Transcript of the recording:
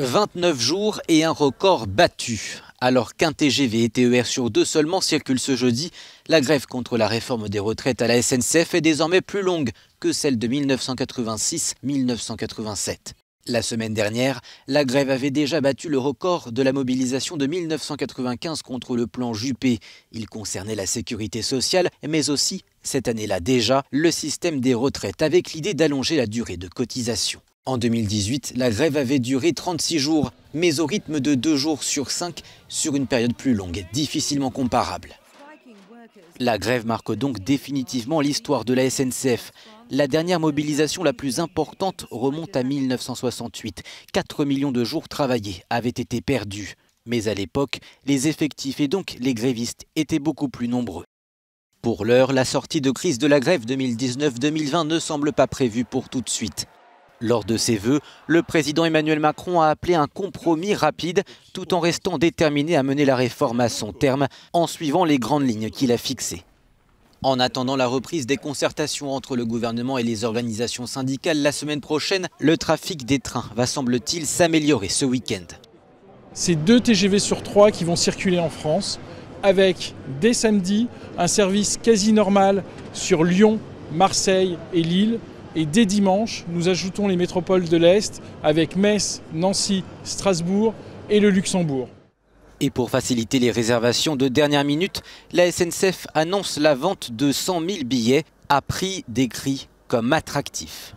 29 jours et un record battu. Alors qu'un TGV et TER sur deux seulement circulent ce jeudi, la grève contre la réforme des retraites à la SNCF est désormais plus longue que celle de 1986-1987. La semaine dernière, la grève avait déjà battu le record de la mobilisation de 1995 contre le plan Juppé. Il concernait la sécurité sociale, mais aussi, cette année-là déjà, le système des retraites avec l'idée d'allonger la durée de cotisation. En 2018, la grève avait duré 36 jours, mais au rythme de 2 jours sur 5 sur une période plus longue, difficilement comparable. La grève marque donc définitivement l'histoire de la SNCF. La dernière mobilisation la plus importante remonte à 1968. 4 millions de jours travaillés avaient été perdus. Mais à l'époque, les effectifs et donc les grévistes étaient beaucoup plus nombreux. Pour l'heure, la sortie de crise de la grève 2019-2020 ne semble pas prévue pour tout de suite. Lors de ses vœux, le président Emmanuel Macron a appelé un compromis rapide tout en restant déterminé à mener la réforme à son terme en suivant les grandes lignes qu'il a fixées. En attendant la reprise des concertations entre le gouvernement et les organisations syndicales la semaine prochaine, le trafic des trains va semble-t-il s'améliorer ce week-end. C'est deux TGV sur trois qui vont circuler en France avec dès samedi un service quasi normal sur Lyon, Marseille et Lille et dès dimanche, nous ajoutons les métropoles de l'Est avec Metz, Nancy, Strasbourg et le Luxembourg. Et pour faciliter les réservations de dernière minute, la SNCF annonce la vente de 100 000 billets à prix décrit comme attractif.